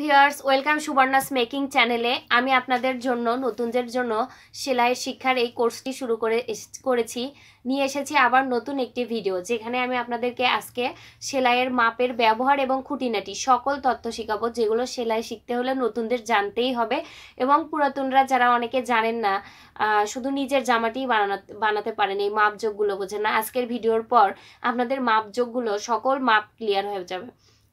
Viewers welcome সুবর্ণাস making চ্যানেলে আমি আপনাদের জন্য নতুনদের জন্য সেলাইয়ের শিক্ষার এই কোর্সটি শুরু করে করেছি নিয়ে এসেছি আবার নতুন একটি ভিডিও যেখানে আমি আপনাদেরকে আজকে সেলাইয়ের মাপের ব্যবহার এবং খুঁটিনাটি সকল তথ্য শেখাবো যেগুলো সেলাই শিখতে হলে নতুনদের জানতেই হবে এবং পুরাতনরা যারা অনেকে জানেন না শুধু নিজের জামাটি বানানো বানাতে পারেন এই মাপযোগগুলো বোঝেন না আজকের ভিডিওর পর আপনাদের মাপযোগগুলো সকল মাপ ক্লিয়ার হয়ে যাবে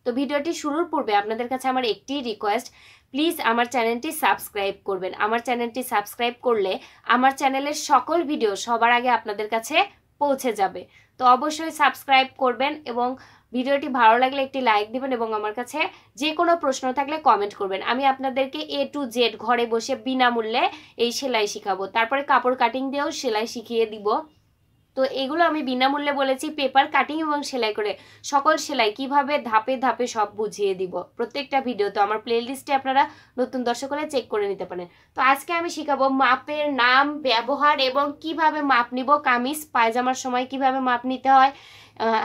তো ভিডিওটি শুরুর পূর্বে আপনাদের কাছে আমার একটি রিকোয়েস্ট প্লিজ আমার চ্যানেলটি সাবস্ক্রাইব করবেন আমার চ্যানেলটি সাবস্ক্রাইব করলে আমার চ্যানেলের সকল ভিডিও সবার আগে আপনাদের কাছে পৌঁছে যাবে তো অবশ্যই সাবস্ক্রাইব করবেন এবং ভিডিওটি ভালো লাগলে একটি লাইক দিবেন এবং আমার কাছে যে কোনো প্রশ্ন থাকলে কমেন্ট করবেন আমি আপনাদেরকে এ টু জেড ঘরে বসে বিনামূল্যে এই সেলাই শেখাবো তারপরে কাপড় কাটিং দিয়েও সেলাই শিখিয়ে দিব তো এগুলো আমি বিনামূল্যে বলেছি পেপার কাটিং এবং সেলাই করে সকল সেলাই কিভাবে ধাপে ধাপে সব বুঝিয়ে দিব প্রত্যেকটা ভিডিও তো আমার প্লেলিস্টে আপনারা নতুন দর্শক হলে চেক করে নিতে পারেন তো আজকে আমি শেখাবো মাপের নাম ব্যবহার এবং কিভাবে মাপ নিব কামিজ পায়জামার সময় কিভাবে মাপ নিতে হয়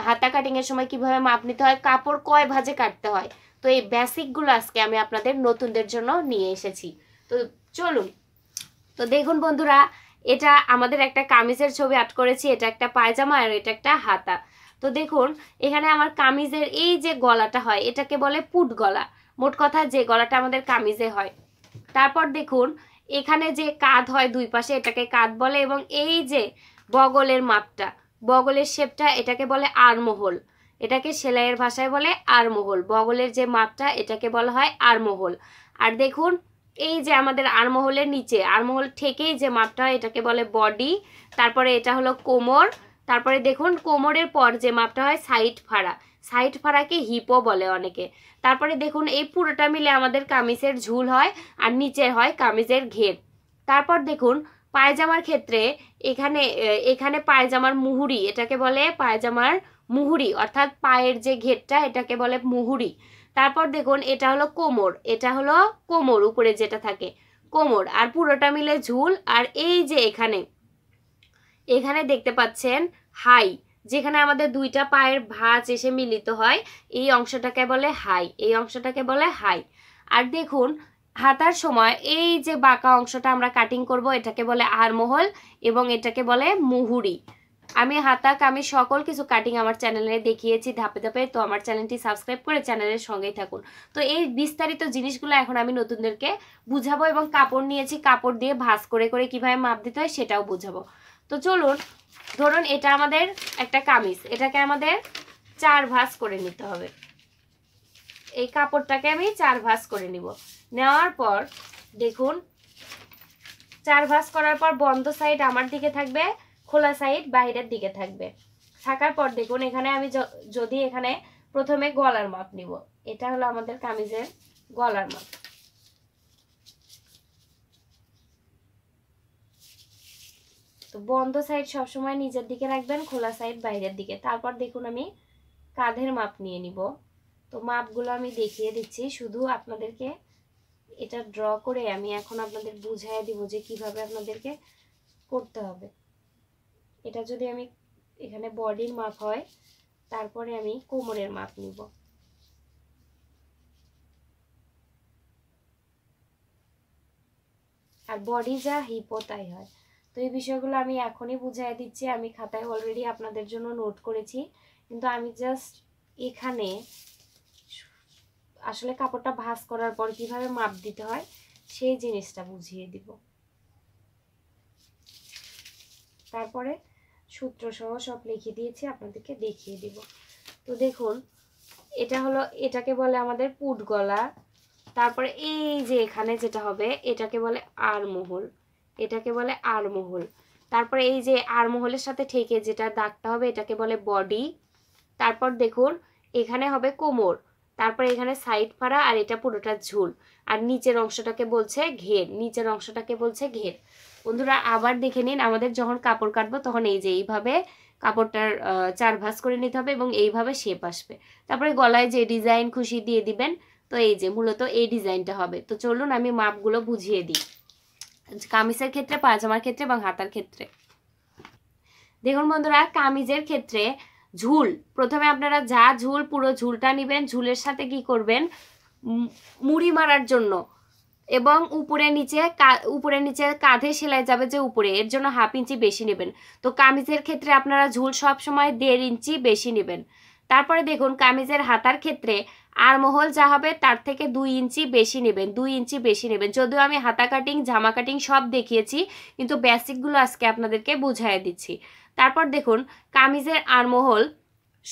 হাতা কাটিংয়ের সময় কিভাবে মাপ নিতে হয় কাপড় কয় ভাজে কাটতে হয় তো এই বেসিকগুলো আজকে আমি আপনাদের নতুনদের জন্য নিয়ে এসেছি তো চলুন তো দেখুন বন্ধুরা এটা আমাদের একটা কামিজের ছবি আর্ট করেছি এটা একটা পায়জামা আর এটা একটা হাতা তো দেখুন এখানে আমার কামিজের এই যে গলাটা হয় এটাকে বলে পুট গলা মোট কথা যে গলাটা আমাদের কামিজে হয় তারপর দেখুন এখানে যে কাঁধ হয় দুই পাশে এটাকে কাঁধ বলে এবং এই যে বগলের মাপটা বগলের শেপটা এটাকে বলে আরমহল এটাকে সেলাইয়ের ভাষায় বলে আরমহল বগলের যে মাপটা এটাকে বলা হয় আরমহল আর দেখুন এই যে আমাদের আরমহলের নিচে আরমহল থেকেই যে মাপটা হয় এটাকে বলে বডি তারপরে এটা হলো কোমর তারপরে দেখুন কোমরের পর যে মাপটা হয় সাইড ফাড়া সাইড ফাড়াকে হিপও বলে অনেকে তারপরে দেখুন এই পুরোটা মিলে আমাদের কামিজের ঝুল হয় আর নিচের হয় কামিজের ঘের তারপর দেখুন পায়জামার ক্ষেত্রে এখানে এখানে পায়জামার মুহুরি এটাকে বলে পায়জামার মুহুরি অর্থাৎ পায়ের যে ঘেরটা এটাকে বলে মুহুরি তারপর দেখুন এটা হলো কোমর এটা হলো কোমর উপরে যেটা থাকে কোমর আর পুরোটা মিলে ঝুল আর এই যে এখানে এখানে দেখতে পাচ্ছেন হাই যেখানে আমাদের দুইটা পায়ের ভাঁজ এসে মিলিত হয় এই অংশটাকে বলে হাই এই অংশটাকে বলে হাই আর দেখুন হাতার সময় এই যে বাঁকা অংশটা আমরা কাটিং করব এটাকে বলে আরমহল এবং এটাকে বলে মুহুরি আমি হাতা কামি সকল কিছু কাটিং আমার চ্যানেলে দেখিয়েছি ধাপে ধাপে তো আমার চ্যানেলটি সাবস্ক্রাইব করে চ্যানেলের সঙ্গেই থাকুন তো এই বিস্তারিত জিনিসগুলো এখন আমি নতুনদেরকে বুঝাবো এবং কাপড় নিয়েছি কাপড় দিয়ে ভাস করে করে কিভাবে মাপ দিতে হয় সেটাও বুঝাবো তো চলুন ধরুন এটা আমাদের একটা কামিজ এটাকে আমাদের চার ভাস করে নিতে হবে এই কাপড়টাকে আমি চার ভাস করে নিব নেওয়ার পর দেখুন চার ভাস করার পর বন্ধ সাইড আমার দিকে থাকবে খোলা সাইড বাইরের দিকে থাকবে থাকার পর দেখুন এখানে আমি যদি এখানে প্রথমে গলার মাপ নিব এটা হলো আমাদের কামিজের গলার মাপ তো বন্ধ সাইড সবসময় নিজের দিকে রাখবেন খোলা সাইড বাইরের দিকে তারপর দেখুন আমি কাঁধের মাপ নিয়ে নিব তো মাপগুলো আমি দেখিয়ে দিচ্ছি শুধু আপনাদেরকে এটা ড্র করে আমি এখন আপনাদের বুঝাই দিব যে কিভাবে আপনাদেরকে করতে হবে এটা যদি আমি এখানে বডির মাপ হয় তারপরে আমি কোমরের মাপ নিব আর বডি যা হিপো তাই হয় তো এই বিষয়গুলো আমি এখনই বুঝাই দিচ্ছি আমি খাতায় অলরেডি আপনাদের জন্য নোট করেছি কিন্তু আমি জাস্ট এখানে আসলে কাপড়টা ভাস করার পর কিভাবে মাপ দিতে হয় সেই জিনিসটা বুঝিয়ে দিব তারপরে সূত্র সহ সব লিখে দিয়েছি আপনাদেরকে দেখিয়ে দিব তো দেখুন এটা হলো এটাকে বলে আমাদের পুট গলা তারপরে এই যে এখানে যেটা হবে এটাকে বলে মহল এটাকে বলে মহল তারপরে এই যে মহলের সাথে ঠেকে যেটা দাগটা হবে এটাকে বলে বডি তারপর দেখুন এখানে হবে কোমর তারপর এখানে সাইড ফাড়া আর এটা পুরোটা ঝুল আর নিচের অংশটাকে বলছে ঘের নিচের অংশটাকে বলছে ঘের বন্ধুরা আবার দেখে নিন আমাদের যখন কাপড় কাটবো তখন এই যে এইভাবে কাপড়টার চার ভাস করে নিতে হবে এবং এইভাবে শেপ আসবে তারপরে গলায় যে ডিজাইন খুশি দিয়ে দিবেন তো এই যে মূলত এই ডিজাইনটা হবে তো চলুন আমি মাপগুলো বুঝিয়ে দিই কামিজের ক্ষেত্রে পাজামার ক্ষেত্রে এবং হাতার ক্ষেত্রে দেখুন বন্ধুরা কামিজের ক্ষেত্রে ঝুল প্রথমে আপনারা যা ঝুল পুরো ঝুলটা নেবেন ঝুলের সাথে কি করবেন মুড়ি মারার জন্য এবং উপরে নিচে উপরে নিচে কাঁধে সেলাই যাবে যে উপরে এর জন্য হাফ ইঞ্চি বেশি নেবেন তো কামিজের ক্ষেত্রে আপনারা ঝুল সব সময় দেড় ইঞ্চি বেশি নেবেন তারপরে দেখুন কামিজের হাতার ক্ষেত্রে আর মহল যা হবে তার থেকে দুই ইঞ্চি বেশি নেবেন দুই ইঞ্চি বেশি নেবেন যদিও আমি হাতা কাটিং জামা কাটিং সব দেখিয়েছি কিন্তু বেসিকগুলো আজকে আপনাদেরকে বুঝাই দিচ্ছি তারপর দেখুন কামিজের আরমোহল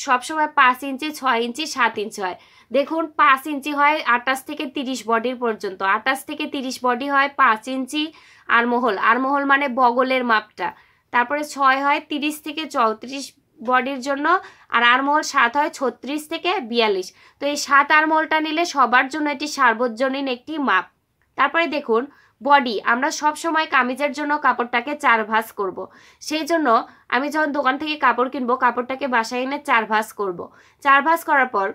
সবসময় পাঁচ ইঞ্চি ছয় ইঞ্চি সাত ইঞ্চি হয় দেখুন পাঁচ ইঞ্চি হয় আটাশ থেকে তিরিশ বডির পর্যন্ত আটাশ থেকে তিরিশ বডি হয় পাঁচ ইঞ্চি আরমোহল আরমোহল মানে বগলের মাপটা তারপরে ছয় হয় তিরিশ থেকে চৌত্রিশ বডির জন্য আর মহল সাত হয় ছত্রিশ থেকে বিয়াল্লিশ তো এই সাত মহলটা নিলে সবার জন্য এটি সার্বজনীন একটি মাপ তারপরে দেখুন বডি আমরা সব সময় কামিজের জন্য কাপড়টাকে চার ভাস করব। সেই জন্য আমি যখন দোকান থেকে কাপড় কিনবো কাপড়টাকে বাসায় এনে চার ভাস করব। চার ভাস করার পর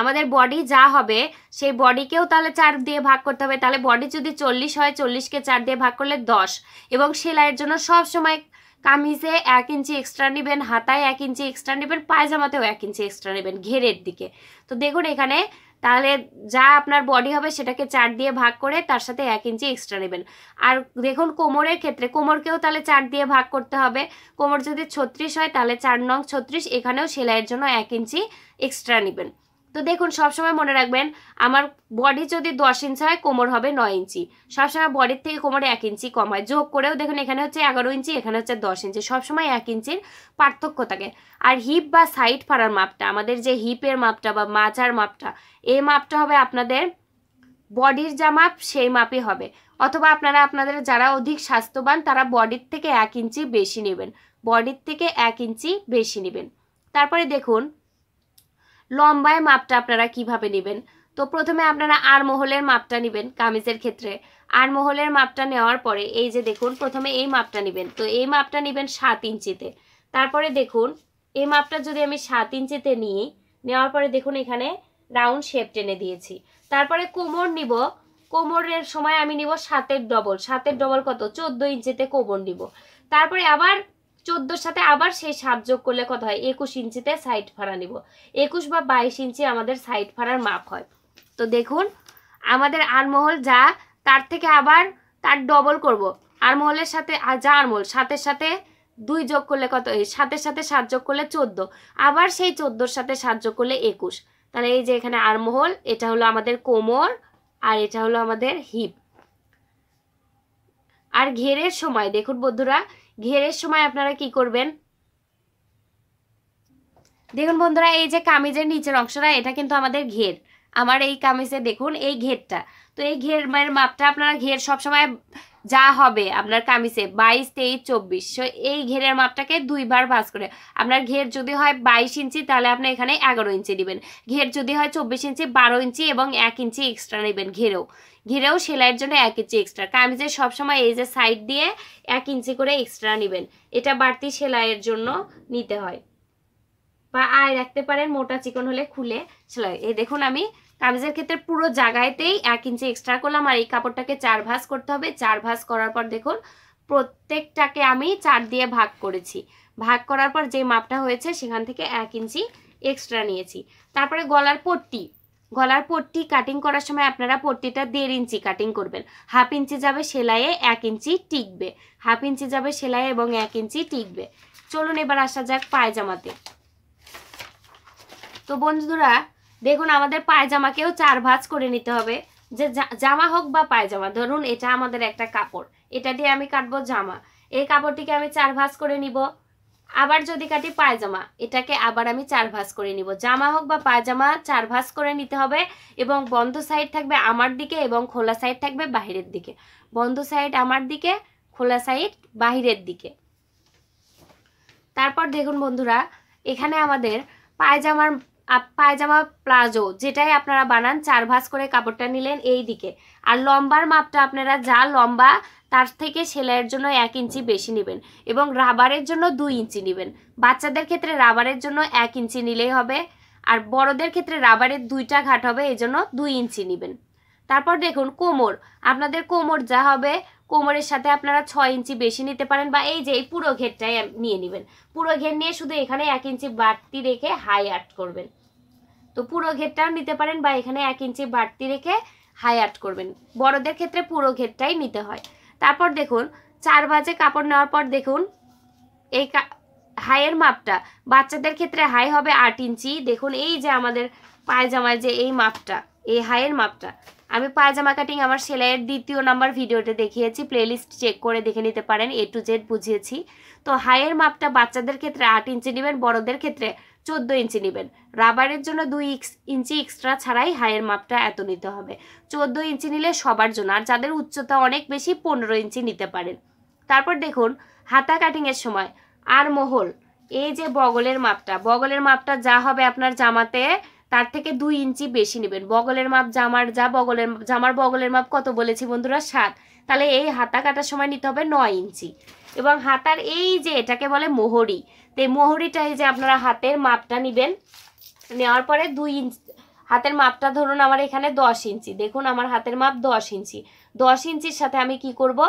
আমাদের বডি যা হবে সেই বডিকেও তাহলে চার দিয়ে ভাগ করতে হবে তাহলে বডি যদি চল্লিশ হয় চল্লিশকে চার দিয়ে ভাগ করলে দশ এবং সেলাইয়ের জন্য সব সময় কামিজে এক ইঞ্চি এক্সট্রা নেবেন হাতায় এক ইঞ্চি এক্সট্রা নেবেন পায়জামাতেও এক ইঞ্চি এক্সট্রা নেবেন ঘেরের দিকে তো দেখুন এখানে তাহলে যা আপনার বডি হবে সেটাকে চার দিয়ে ভাগ করে তার সাথে এক ইঞ্চি এক্সট্রা নেবেন আর দেখুন কোমরের ক্ষেত্রে কোমরকেও তাহলে চার দিয়ে ভাগ করতে হবে কোমর যদি ছত্রিশ হয় তাহলে চার নং ছত্রিশ এখানেও সেলাইয়ের জন্য এক ইঞ্চি এক্সট্রা নেবেন তো দেখুন সবসময় মনে রাখবেন আমার বডি যদি দশ ইঞ্চি হয় কোমর হবে নয় ইঞ্চি সবসময় বডির থেকে কোমরে এক ইঞ্চি কম হয় যোগ করেও দেখুন এখানে হচ্ছে এগারো ইঞ্চি এখানে হচ্ছে দশ ইঞ্চি সবসময় এক ইঞ্চির পার্থক্য থাকে আর হিপ বা সাইড ফাড়ার মাপটা আমাদের যে হিপের মাপটা বা মাচার মাপটা এই মাপটা হবে আপনাদের বডির যা মাপ সেই মাপই হবে অথবা আপনারা আপনাদের যারা অধিক স্বাস্থ্যবান তারা বডির থেকে এক ইঞ্চি বেশি নেবেন বডির থেকে এক ইঞ্চি বেশি নেবেন তারপরে দেখুন লম্বায় মাপটা আপনারা কিভাবে নেবেন তো প্রথমে আপনারা আরমোহলের মাপটা নেবেন কামিজের ক্ষেত্রে আড়মহলের মাপটা নেওয়ার পরে এই যে দেখুন প্রথমে এই মাপটা নেবেন তো এই মাপটা নেবেন সাত ইঞ্চিতে তারপরে দেখুন এই মাপটা যদি আমি সাত ইঞ্চিতে নিই নেওয়ার পরে দেখুন এখানে রাউন্ড শেপ টেনে দিয়েছি তারপরে কোমর নিব কোমরের সময় আমি নিব সাতের ডবল সাতের ডবল কত চোদ্দো ইঞ্চিতে কোমর নিব তারপরে আবার চোদ্দোর সাথে আবার সেই সাপ যোগ করলে কত হয় একুশ ইঞ্চিতে সাইড ফাড়া নিব একুশ বা বাইশ ইঞ্চি আমাদের সাইড ফাড়ার মাপ হয় তো দেখুন আমাদের আরমহল যা তার থেকে আবার তার ডবল করব আরমহলের সাথে যা আরমহল সাতের সাথে দুই যোগ করলে কত সাতের সাথে সাত যোগ করলে চোদ্দো আবার সেই চোদ্দোর সাথে সাত যোগ করলে একুশ তাহলে এই যে এখানে আরমহল এটা হলো আমাদের কোমর আর এটা হলো আমাদের হিপ আর ঘেরের সময় দেখুন বন্ধুরা ঘেরের সময় আপনারা কি করবেন দেখুন বন্ধুরা এই যে কামিজের নিচের অংশটা এটা কিন্তু আমাদের ঘের আমার এই কামিজে দেখুন এই ঘেরটা তো এই ঘের মানে মাপটা আপনারা ঘের সবসময় যা হবে আপনার কামিজে বাইশ তেইশ চব্বিশ সো এই ঘেরের মাপটাকে দুইবার ভাজ করে আপনার ঘের যদি হয় বাইশ ইঞ্চি তাহলে আপনি এখানে এগারো ইঞ্চি দিবেন ঘের যদি হয় চব্বিশ ইঞ্চি বারো ইঞ্চি এবং এক ইঞ্চি এক্সট্রা নেবেন ঘেরেও ঘিরেও সেলাইয়ের জন্য এক ইঞ্চি এক্সট্রা কামিজের সবসময় এই যে সাইড দিয়ে এক ইঞ্চি করে এক্সট্রা নেবেন এটা বাড়তি সেলাইয়ের জন্য নিতে হয় বা আয় রাখতে পারেন মোটা চিকন হলে খুলে সেলাই এই দেখুন আমি কামিজের ক্ষেত্রে পুরো জায়গাতেই এক ইঞ্চি এক্সট্রা করলাম আর এই কাপড়টাকে চার ভাস করতে হবে চার ভাস করার পর দেখুন প্রত্যেকটাকে আমি চার দিয়ে ভাগ করেছি ভাগ করার পর যে মাপটা হয়েছে সেখান থেকে এক ইঞ্চি এক্সট্রা নিয়েছি তারপরে গলার পট্টি গলার পট্টি কাটিং করার সময় আপনারা পট্টিটা দেড় ইঞ্চি কাটিং করবেন হাফ ইঞ্চি যাবে সেলাইয়ে এক ইঞ্চি টিকবে হাফ ইঞ্চি যাবে সেলাইয়ে এবং এক ইঞ্চি টিকবে চলুন এবার আসা যাক পায়জামাতে তো বন্ধুরা দেখুন আমাদের পায়জামাকেও চার ভাঁজ করে নিতে হবে যে জামা হোক বা পায়জামা ধরুন এটা আমাদের একটা কাপড় এটা দিয়ে আমি কাটবো জামা এই কাপড়টিকে আমি চার ভাঁজ করে নিব আবার যদি কাটি পায়জামা এটাকে আবার আমি চার ভাঁজ করে নিব জামা হোক বা পায়জামা চার ভাঁজ করে নিতে হবে এবং বন্ধ সাইড থাকবে আমার দিকে এবং খোলা সাইড থাকবে বাহিরের দিকে বন্ধ সাইড আমার দিকে খোলা সাইড বাহিরের দিকে তারপর দেখুন বন্ধুরা এখানে আমাদের পায়জামার পায়জামা প্লাজো যেটাই আপনারা বানান চার ভাঁজ করে কাপড়টা নিলেন এই দিকে আর লম্বার মাপটা আপনারা যা লম্বা তার থেকে সেলাইয়ের জন্য এক ইঞ্চি বেশি নেবেন এবং রাবারের জন্য দুই ইঞ্চি নেবেন বাচ্চাদের ক্ষেত্রে রাবারের জন্য এক ইঞ্চি নিলেই হবে আর বড়দের ক্ষেত্রে রাবারের দুইটা ঘাট হবে এই জন্য দুই ইঞ্চি নেবেন তারপর দেখুন কোমর আপনাদের কোমর যা হবে কোমরের সাথে আপনারা ছয় ইঞ্চি বেশি নিতে পারেন বা এই যে এই পুরো ঘেরটাই নিয়ে নেবেন পুরো ঘের নিয়ে শুধু এখানে এক ইঞ্চি বাড়তি রেখে হাই আর্ট করবেন তো পুরো ঘেরটাও নিতে পারেন বা এখানে এক ইঞ্চি বাড়তি রেখে হাই আর্ট করবেন বড়দের ক্ষেত্রে পুরো ঘেরটাই নিতে হয় তারপর দেখুন চার বাজে কাপড় নেওয়ার পর দেখুন এই হাইয়ের মাপটা বাচ্চাদের ক্ষেত্রে হাই হবে আট ইঞ্চি দেখুন এই যে আমাদের পায়জামায় যে এই মাপটা এই হাইয়ের মাপটা আমি পায়জামা কাটিং আমার সেলাইয়ের দ্বিতীয় নাম্বার ভিডিওতে দেখিয়েছি প্লেলিস্ট চেক করে দেখে নিতে পারেন এ টু জেড বুঝিয়েছি তো হাইয়ের মাপটা বাচ্চাদের ক্ষেত্রে আট ইঞ্চি নেবেন বড়দের ক্ষেত্রে চোদ্দো ইঞ্চি নেবেন রাবারের জন্য দুই ইঞ্চি এক্সট্রা ছাড়াই হাইয়ের মাপটা এত নিতে হবে চোদ্দো ইঞ্চি নিলে সবার জন্য আর যাদের উচ্চতা অনেক বেশি পনেরো ইঞ্চি নিতে পারেন তারপর দেখুন হাতা কাটিংয়ের সময় আর মোহল এই যে বগলের মাপটা বগলের মাপটা যা হবে আপনার জামাতে তার থেকে দুই ইঞ্চি বেশি নেবেন বগলের মাপ জামার যা বগলের জামার বগলের মাপ কত বলেছি বন্ধুরা সাত তাহলে এই হাতা কাটার সময় নিতে হবে নয় ইঞ্চি এবং হাতার এই যে এটাকে বলে মোহরি তো এই মোহরিটা এই যে আপনারা হাতের মাপটা নেবেন নেওয়ার পরে দুই ইঞ্চি হাতের মাপটা ধরুন আমার এখানে দশ ইঞ্চি দেখুন আমার হাতের মাপ দশ ইঞ্চি দশ ইঞ্চির সাথে আমি কি করব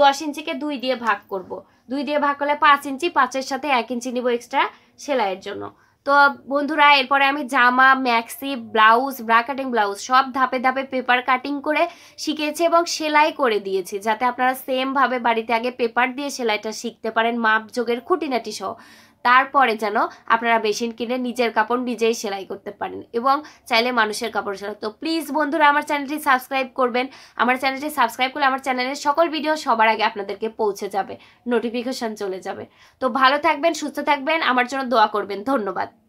দশ ইঞ্চিকে দুই দিয়ে ভাগ করব। দুই দিয়ে ভাগ করলে পাঁচ ইঞ্চি পাঁচের সাথে এক ইঞ্চি নিব এক্সট্রা সেলাইয়ের জন্য তো বন্ধুরা এরপরে আমি জামা maxi blouse bra cutting blouse সব ধাপে ধাপে পেপার কাটিং করে শিখেছি এবং সেলাই করে দিয়েছি যাতে আপনারা সেমভাবে বাড়িতে আগে পেপার দিয়ে সেলাইটা শিখতে পারেন মাপ যোগের খুঁটিনাটি সহ তারপরে যেন আপনারা মেশিন কিনে নিজের কাপড় নিজেই সেলাই করতে পারেন এবং চাইলে মানুষের কাপড় সেলাই তো প্লিজ বন্ধুরা আমার চ্যানেলটি সাবস্ক্রাইব করবেন আমার চ্যানেলটি সাবস্ক্রাইব করলে আমার চ্যানেলের সকল ভিডিও সবার আগে আপনাদেরকে পৌঁছে যাবে নোটিফিকেশান চলে যাবে তো ভালো থাকবেন সুস্থ থাকবেন আমার জন্য দোয়া করবেন ধন্যবাদ